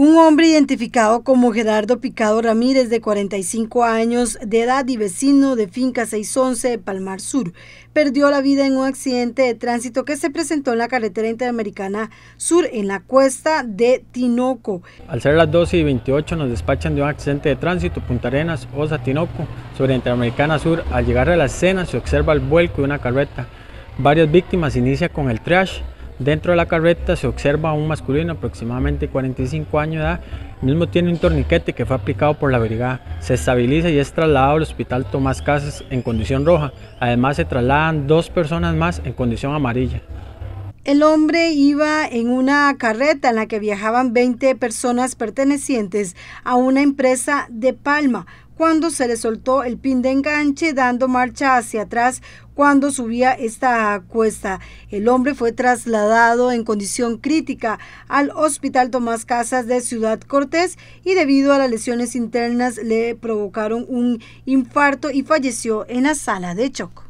Un hombre identificado como Gerardo Picado Ramírez, de 45 años de edad y vecino de Finca 611 de Palmar Sur, perdió la vida en un accidente de tránsito que se presentó en la carretera interamericana sur en la cuesta de Tinoco. Al ser las 12 y 28 nos despachan de un accidente de tránsito Punta Arenas, Osa, Tinoco, sobre Interamericana Sur. Al llegar a la escena se observa el vuelco de una carreta. Varias víctimas inicia con el trash Dentro de la carreta se observa un masculino aproximadamente 45 años de edad, mismo tiene un torniquete que fue aplicado por la brigada. Se estabiliza y es trasladado al hospital Tomás Casas en condición roja. Además se trasladan dos personas más en condición amarilla. El hombre iba en una carreta en la que viajaban 20 personas pertenecientes a una empresa de Palma cuando se le soltó el pin de enganche dando marcha hacia atrás cuando subía esta cuesta. El hombre fue trasladado en condición crítica al Hospital Tomás Casas de Ciudad Cortés y debido a las lesiones internas le provocaron un infarto y falleció en la sala de choque.